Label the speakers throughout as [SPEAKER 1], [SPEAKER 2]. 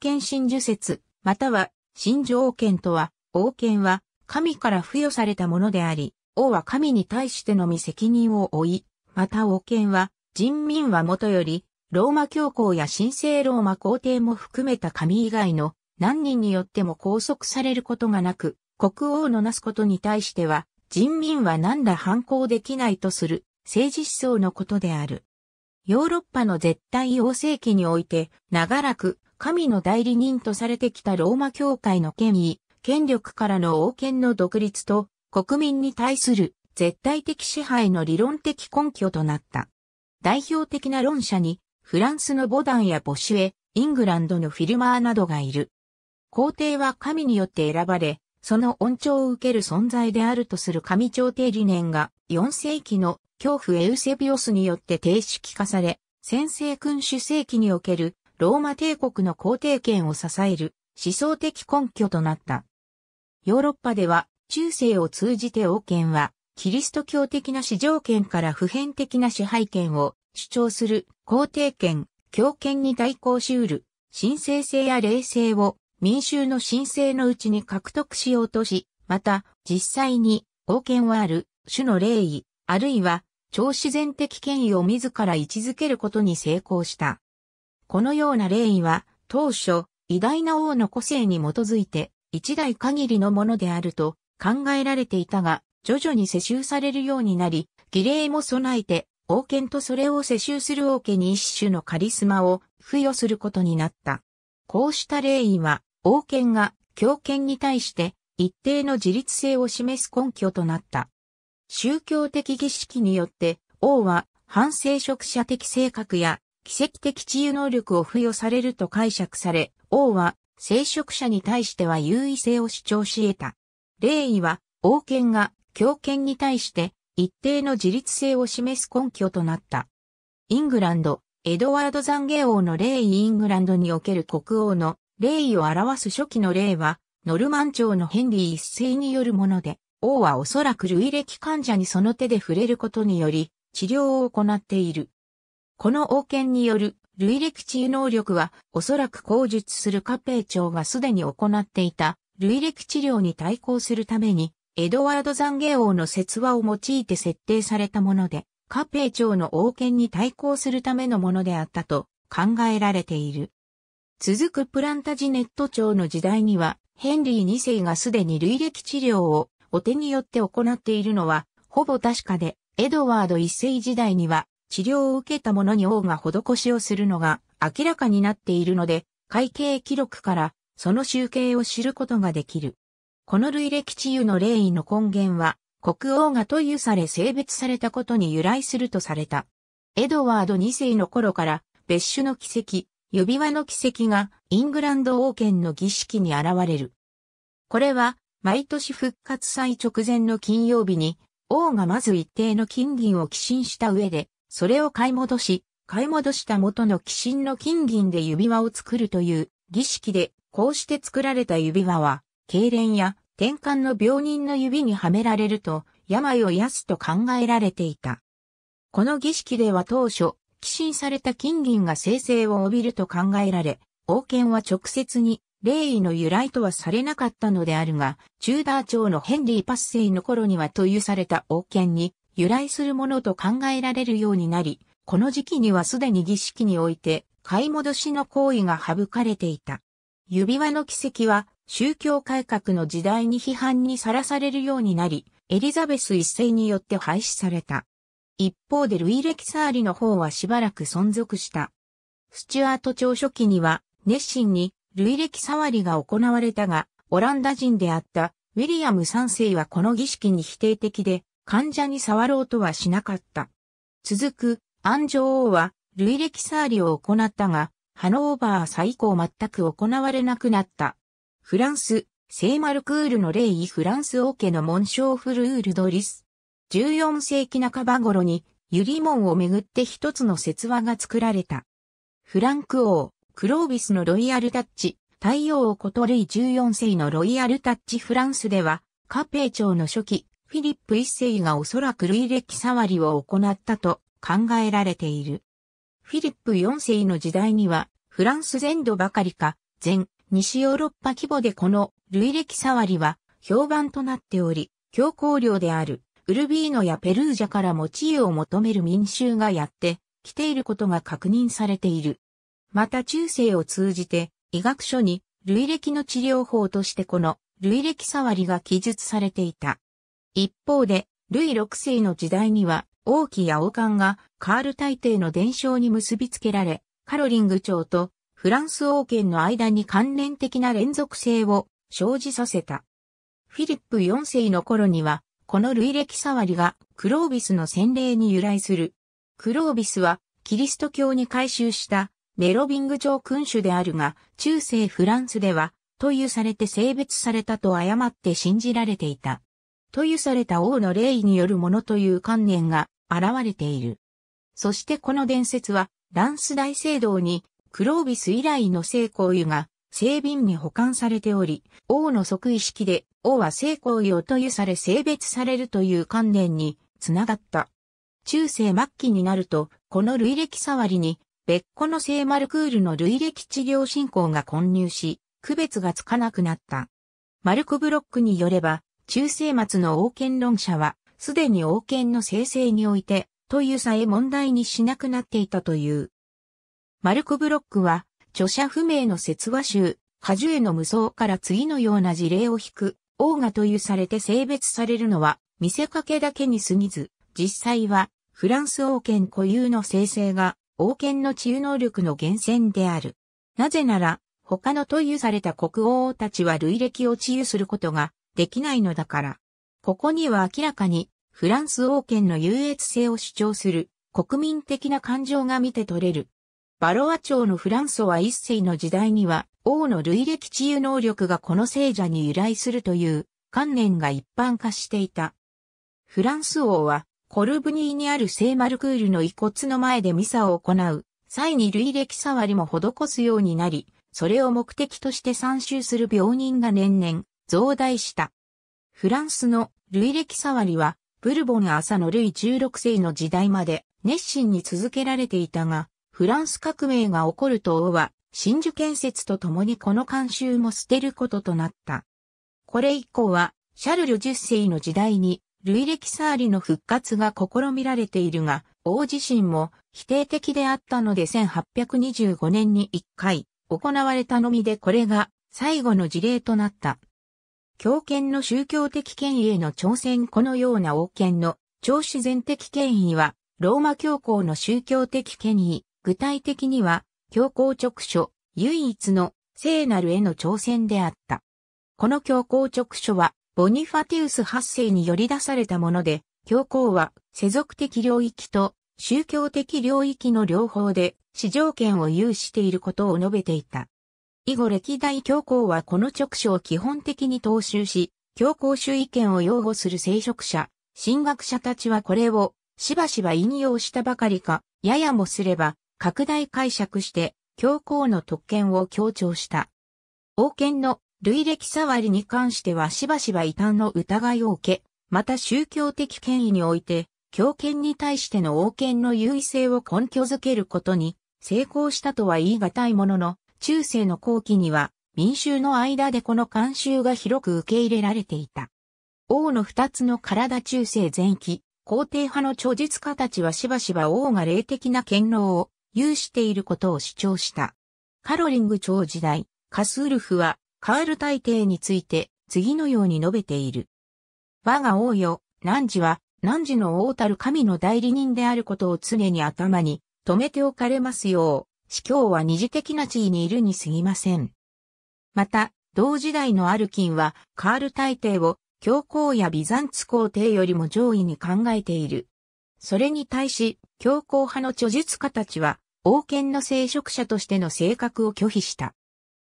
[SPEAKER 1] 剣真珠説、または、真珠王剣とは、王剣は、神から付与されたものであり、王は神に対してのみ責任を負い、また王権は、人民はもとより、ローマ教皇や神聖ローマ皇帝も含めた神以外の何人によっても拘束されることがなく、国王のなすことに対しては、人民は何ら反抗できないとする政治思想のことである。ヨーロッパの絶対王政期において、長らく神の代理人とされてきたローマ教会の権威、権力からの王権の独立と国民に対する絶対的支配の理論的根拠となった。代表的な論者にフランスのボダンやボシュエ、イングランドのフィルマーなどがいる。皇帝は神によって選ばれ、その恩寵を受ける存在であるとする神朝廷理念が4世紀の恐怖エウセビオスによって定式化され、先制君主世紀におけるローマ帝国の皇帝権を支える思想的根拠となった。ヨーロッパでは中世を通じて王権はキリスト教的な市場権から普遍的な支配権を主張する皇帝権、教権に対抗し得る神聖性や霊性を民衆の神聖のうちに獲得しようとし、また実際に王権はある種の霊威、あるいは超自然的権威を自ら位置づけることに成功した。このような霊位は、当初、偉大な王の個性に基づいて、一代限りのものであると考えられていたが、徐々に世襲されるようになり、儀礼も備えて、王権とそれを世襲する王家に一種のカリスマを付与することになった。こうした霊位は、王権が強権に対して一定の自立性を示す根拠となった。宗教的儀式によって、王は反聖職者的性格や奇跡的治癒能力を付与されると解釈され、王は聖職者に対しては優位性を主張し得た。霊位は王権が強権に対して一定の自立性を示す根拠となった。イングランド、エドワード・ザンゲ王の霊意イングランドにおける国王の霊意を表す初期の例は、ノルマン朝のヘンリー一世によるもので、王はおそらく類歴患者にその手で触れることにより、治療を行っている。この王権による類歴治癒能力はおそらく口述するカペイ長がすでに行っていた類歴治療に対抗するためにエドワード残ゲ王の説話を用いて設定されたものでカペイ長の王権に対抗するためのものであったと考えられている。続くプランタジネット朝の時代にはヘンリー2世がすでに類歴治療をお手によって行っているのはほぼ確かでエドワード1世時代には治療を受けた者に王が施しをするのが明らかになっているので、会計記録からその集計を知ることができる。この類歴治癒の霊威の根源は、国王がと癒され性別されたことに由来するとされた。エドワード2世の頃から、別種の奇跡、指輪の奇跡がイングランド王権の儀式に現れる。これは、毎年復活祭直前の金曜日に、王がまず一定の金銀を寄進した上で、それを買い戻し、買い戻した元の寄進の金銀で指輪を作るという儀式で、こうして作られた指輪は、痙攣や転換の病人の指にはめられると、病を癒すと考えられていた。この儀式では当初、寄進された金銀が生成を帯びると考えられ、王権は直接に霊威の由来とはされなかったのであるが、チューダー朝のヘンリー・パッセイの頃にはといされた王権に、由来するものと考えられるようになり、この時期にはすでに儀式において買い戻しの行為が省かれていた。指輪の奇跡は宗教改革の時代に批判にさらされるようになり、エリザベス一世によって廃止された。一方でルイ・レキサーリの方はしばらく存続した。スチュアート朝初期には熱心に類歴ワりが行われたが、オランダ人であったウィリアム3世はこの儀式に否定的で、患者に触ろうとはしなかった。続く、アン王は、類歴サーリを行ったが、ハノーバー最高全く行われなくなった。フランス、聖マルクールの霊位フランス王家の紋章フルールドリス。14世紀半ば頃に、ユリモンをめぐって一つの説話が作られた。フランク王、クロービスのロイヤルタッチ、太陽王ことルイ14世のロイヤルタッチフランスでは、カペー朝の初期、フィリップ一世がおそらく類歴触りを行ったと考えられている。フィリップ四世の時代には、フランス全土ばかりか、全西ヨーロッパ規模でこの類歴触りは評判となっており、強行領であるウルビーノやペルージャから持ち家を求める民衆がやって来ていることが確認されている。また中世を通じて医学書に類歴の治療法としてこの類歴触りが記述されていた。一方で、ルイ6世の時代には、王妃や王冠がカール大帝の伝承に結びつけられ、カロリング朝とフランス王権の間に関連的な連続性を生じさせた。フィリップ4世の頃には、この類歴触りがクロービスの洗礼に由来する。クロービスはキリスト教に改宗したメロビング朝君主であるが、中世フランスでは、というされて性別されたと誤って信じられていた。とゆされた王の霊によるものという観念が現れている。そしてこの伝説は、ランス大聖堂に、クロービス以来の聖光湯が、聖瓶に保管されており、王の即位式で、王は聖光湯をとゆされ性別されるという観念に、つながった。中世末期になると、この類歴触りに、別個の聖マルクールの類歴治療進行が混入し、区別がつかなくなった。マルクブロックによれば、中世末の王権論者は、すでに王権の生成において、というさえ問題にしなくなっていたという。マルク・ブロックは、著者不明の説話集、果樹への無双から次のような事例を引く、王がというされて性別されるのは、見せかけだけに過ぎず、実際は、フランス王権固有の生成が、王権の治癒能力の源泉である。なぜなら、他のというされた国王たちは類歴を治癒することができないのだから。ここには明らかにフランス王権の優越性を主張する国民的な感情が見て取れる。バロア朝のフランソは一世の時代には王の類歴治癒能力がこの聖者に由来するという観念が一般化していた。フランス王はコルブニーにある聖マルクールの遺骨の前でミサを行う際に類歴触りも施すようになり、それを目的として参集する病人が年々増大した。フランスの類歴触りは、ブルボン朝のルイ16世の時代まで熱心に続けられていたが、フランス革命が起こると王は、真珠建設とともにこの慣習も捨てることとなった。これ以降は、シャルル10世の時代に、類歴サりリの復活が試みられているが、王自身も否定的であったので1825年に1回行われたのみでこれが最後の事例となった。強権の宗教的権威への挑戦このような王権の超自然的権威は、ローマ教皇の宗教的権威、具体的には、教皇直書、唯一の聖なるへの挑戦であった。この教皇直書は、ボニファティウス発世により出されたもので、教皇は世俗的領域と宗教的領域の両方で、市場権を有していることを述べていた。以後歴代教皇はこの直書を基本的に踏襲し、教皇主意見を擁護する聖職者、神学者たちはこれをしばしば引用したばかりか、ややもすれば拡大解釈して教皇の特権を強調した。王権の類歴触りに関してはしばしば異端の疑いを受け、また宗教的権威において、教権に対しての王権の優位性を根拠づけることに成功したとは言い難いものの、中世の後期には民衆の間でこの慣習が広く受け入れられていた。王の二つの体中世前期、皇帝派の著述家たちはしばしば王が霊的な権能を有していることを主張した。カロリング朝時代、カスウルフはカール大帝について次のように述べている。我が王よ、汝は、汝の王たる神の代理人であることを常に頭に留めておかれますよう、司教は二次的な地位にいるに過ぎません。また、同時代のアルキンは、カール大帝を、教皇やビザンツ皇帝よりも上位に考えている。それに対し、教皇派の著述家たちは、王権の聖職者としての性格を拒否した。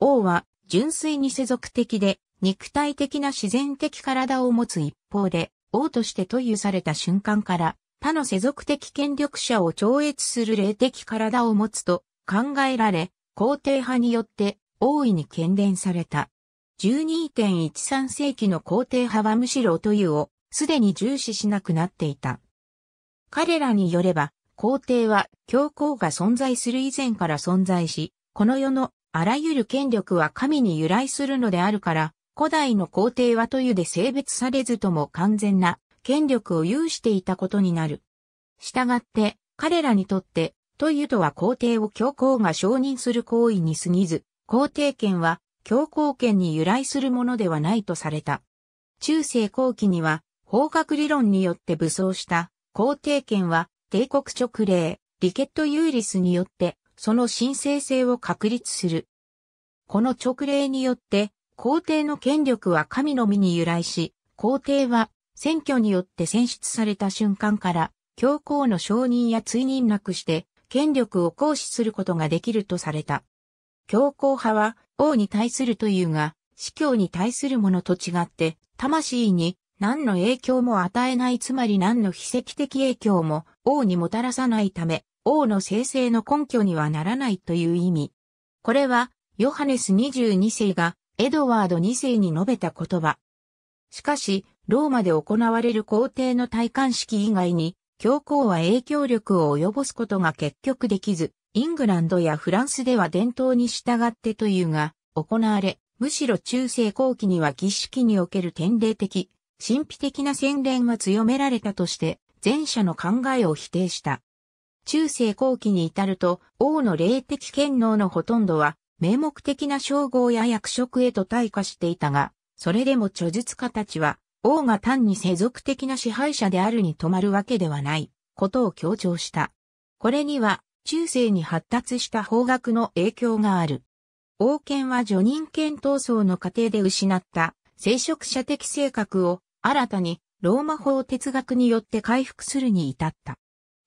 [SPEAKER 1] 王は、純粋に世俗的で、肉体的な自然的体を持つ一方で、王としてといされた瞬間から、他の世俗的権力者を超越する霊的体を持つと考えられ、皇帝派によって大いに喧伝された。12.13世紀の皇帝派はむしろというをすでに重視しなくなっていた。彼らによれば、皇帝は教皇が存在する以前から存在し、この世のあらゆる権力は神に由来するのであるから、古代の皇帝はというで性別されずとも完全な権力を有していたことになる。したがって、彼らにとってというとは皇帝を教皇が承認する行為に過ぎず、皇帝権は教皇権に由来するものではないとされた。中世後期には、法学理論によって武装した皇帝権は帝国直令、リケット・ユーリスによってその神聖性を確立する。この直令によって皇帝の権力は神のみに由来し、皇帝は選挙によって選出された瞬間から教皇の承認や追認なくして権力を行使することができるとされた。強硬派は王に対するというが、司教に対するものと違って、魂に何の影響も与えないつまり何の非跡的影響も王にもたらさないため、王の生成の根拠にはならないという意味。これは、ヨハネス22世がエドワード2世に述べた言葉。しかし、ローマで行われる皇帝の戴冠式以外に、教皇は影響力を及ぼすことが結局できず、イングランドやフランスでは伝統に従ってというが、行われ、むしろ中世後期には儀式における典礼的、神秘的な洗練は強められたとして、前者の考えを否定した。中世後期に至ると、王の霊的権能のほとんどは、名目的な称号や役職へと退化していたが、それでも著述家たちは、王が単に世俗的な支配者であるに止まるわけではないことを強調した。これには中世に発達した法学の影響がある。王権は女人権闘争の過程で失った聖職者的性格を新たにローマ法哲学によって回復するに至った。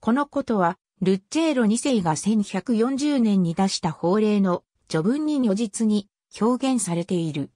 [SPEAKER 1] このことはルッチェーロ2世が1140年に出した法令の序文に如実に表現されている。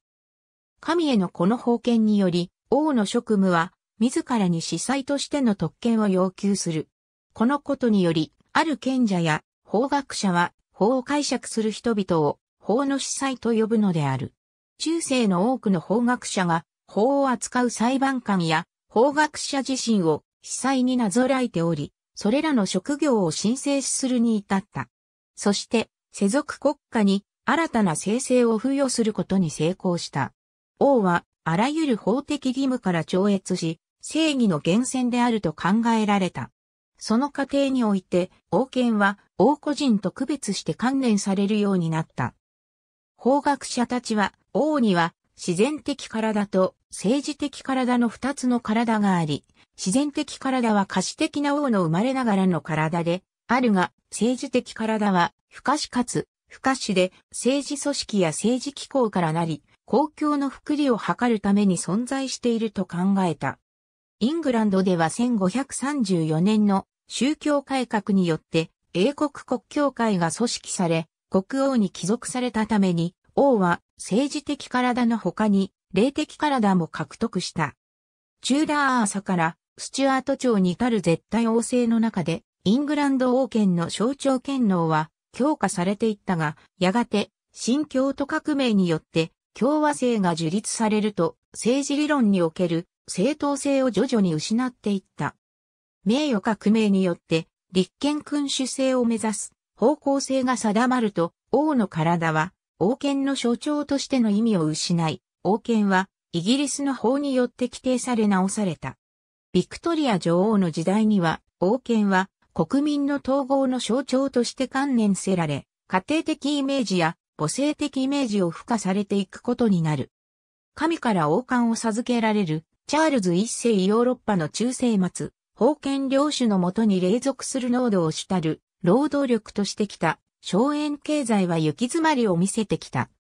[SPEAKER 1] 神へのこの封建により、王の職務は、自らに司祭としての特権を要求する。このことにより、ある賢者や法学者は法を解釈する人々を法の司祭と呼ぶのである。中世の多くの法学者が法を扱う裁判官や法学者自身を司祭になぞらえており、それらの職業を申請するに至った。そして、世俗国家に新たな生成を付与することに成功した。王はあらゆる法的義務から超越し、正義の源泉であると考えられた。その過程において、王権は王個人と区別して観念されるようになった。法学者たちは、王には自然的体と政治的体の二つの体があり、自然的体は可視的な王の生まれながらの体で、あるが、政治的体は不可視かつ不可視で政治組織や政治機構からなり、公共の福利を図るために存在していると考えた。イングランドでは1534年の宗教改革によって英国国教会が組織され、国王に帰属されたために、王は政治的体の他に霊的体も獲得した。チューダー朝からスチュアート朝に至る絶対王政の中で、イングランド王権の象徴権能は強化されていったが、やがて新教徒革命によって共和制が樹立されると、政治理論における正当性を徐々に失っていった。名誉革命によって、立憲君主制を目指す方向性が定まると、王の体は、王権の象徴としての意味を失い、王権は、イギリスの法によって規定され直された。ビクトリア女王の時代には、王権は、国民の統合の象徴として観念せられ、家庭的イメージや母性的イメージを付加されていくことになる。神から王冠を授けられる、チャールズ一世ヨーロッパの中世末、封建領主のもとに隷属する濃度を主たる、労働力としてきた、荘園経済は行き詰まりを見せてきた。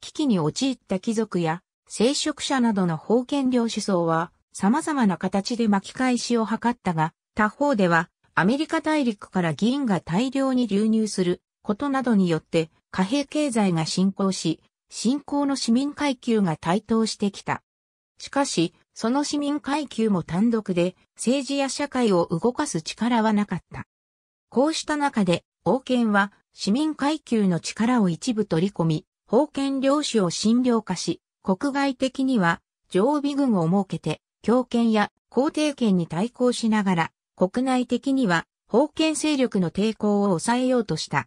[SPEAKER 1] 危機に陥った貴族や、聖職者などの封建領主層は、様々な形で巻き返しを図ったが、他方では、アメリカ大陸から銀が大量に流入することなどによって、貨幣経済が進行し、新興の市民階級が台頭してきた。しかし、その市民階級も単独で政治や社会を動かす力はなかった。こうした中で、王権は市民階級の力を一部取り込み、封建領主を診療化し、国外的には常備軍を設けて、強権や皇帝権に対抗しながら、国内的には封建勢力の抵抗を抑えようとした。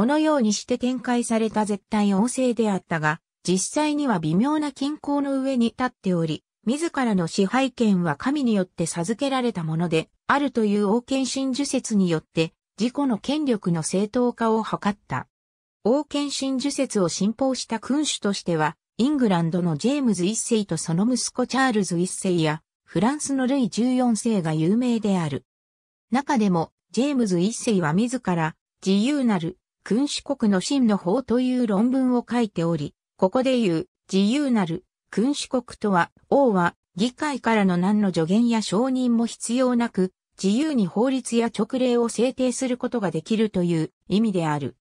[SPEAKER 1] このようにして展開された絶対王政であったが、実際には微妙な均衡の上に立っており、自らの支配権は神によって授けられたもので、あるという王権神授説によって、自己の権力の正当化を図った。王権神授説を信奉した君主としては、イングランドのジェームズ一世とその息子チャールズ一世や、フランスのルイ14世が有名である。中でも、ジェームズ一世は自ら、自由なる君主国の真の法という論文を書いており、ここで言う自由なる君主国とは、王は議会からの何の助言や承認も必要なく、自由に法律や直令を制定することができるという意味である。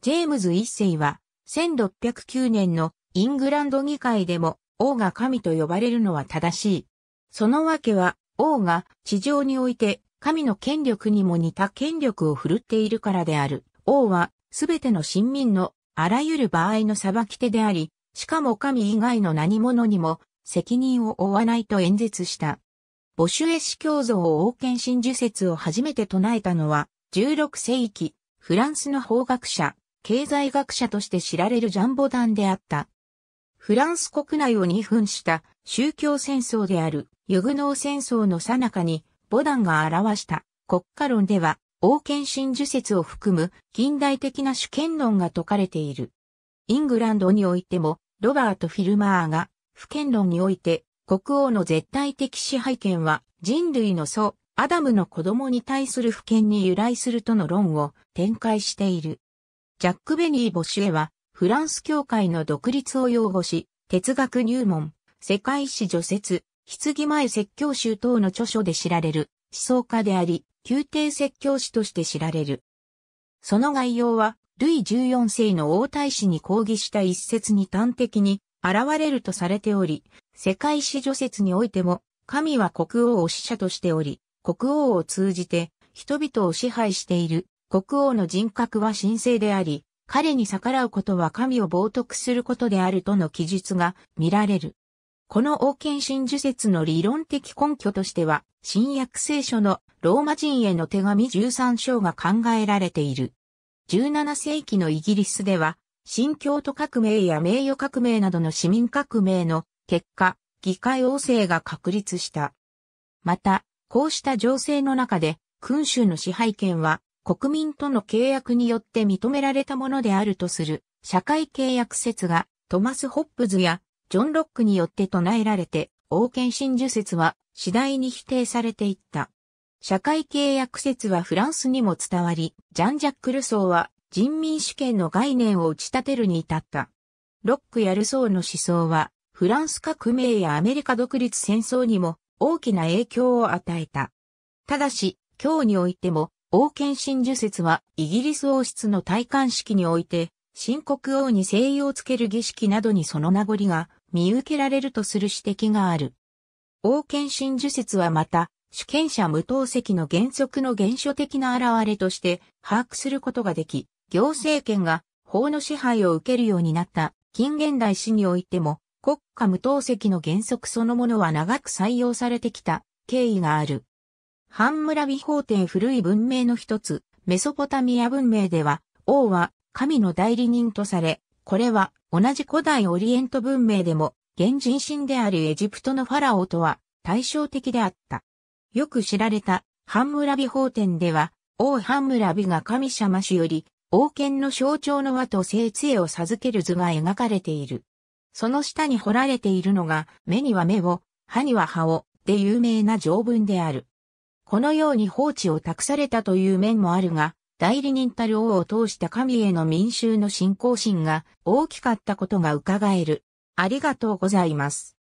[SPEAKER 1] ジェームズ一世は、1609年のイングランド議会でも王が神と呼ばれるのは正しい。そのわけは王が地上において神の権力にも似た権力を振るっているからである。王は、すべての臣民の、あらゆる場合の裁き手であり、しかも神以外の何者にも、責任を負わないと演説した。ボシュエ氏教像王権真珠説を初めて唱えたのは、16世紀、フランスの法学者、経済学者として知られるジャンボダンであった。フランス国内を二分した宗教戦争であるユグノー戦争の最中にボダンが表した国家論では王権真珠説を含む近代的な主権論が説かれている。イングランドにおいても、ロバート・フィルマーが、不権論において、国王の絶対的支配権は、人類の祖、アダムの子供に対する不権に由来するとの論を展開している。ジャック・ベニー・ボシュエは、フランス教会の独立を擁護し、哲学入門、世界史除雪、棺前説教集等の著書で知られる思想家であり、宮廷説教師として知られる。その概要は、ルイ14世の王太子に抗議した一説に端的に現れるとされており、世界史除説においても、神は国王を使者としており、国王を通じて人々を支配している国王の人格は神聖であり、彼に逆らうことは神を冒涜することであるとの記述が見られる。この王権真珠説の理論的根拠としては、新約聖書のローマ人への手紙13章が考えられている。17世紀のイギリスでは、新教徒革命や名誉革命などの市民革命の結果、議会王政が確立した。また、こうした情勢の中で、君主の支配権は国民との契約によって認められたものであるとする社会契約説がトマス・ホップズやジョン・ロックによって唱えられて、王権真珠説は次第に否定されていった。社会契約説はフランスにも伝わり、ジャン・ジャック・ルソーは人民主権の概念を打ち立てるに至った。ロックやルソーの思想は、フランス革命やアメリカ独立戦争にも大きな影響を与えた。ただし、今日においても、王権真珠説はイギリス王室の戴冠式において、新国王に聖意をつける儀式などにその名残が見受けられるとする指摘がある。王権真珠説はまた、主権者無党石の原則の原初的な現れとして把握することができ、行政権が法の支配を受けるようになった近現代史においても国家無党石の原則そのものは長く採用されてきた経緯がある。半村美法典古い文明の一つ、メソポタミア文明では、王は神の代理人とされ、これは同じ古代オリエント文明でも、現人神であるエジプトのファラオとは対照的であった。よく知られたハンムラビ法典では、王ハンムラビが神様氏より、王権の象徴の和と聖杖を授ける図が描かれている。その下に彫られているのが、目には目を、歯には歯を、で有名な条文である。このように放置を託されたという面もあるが、代理人たる王を通した神への民衆の信仰心が大きかったことが伺える。ありがとうございます。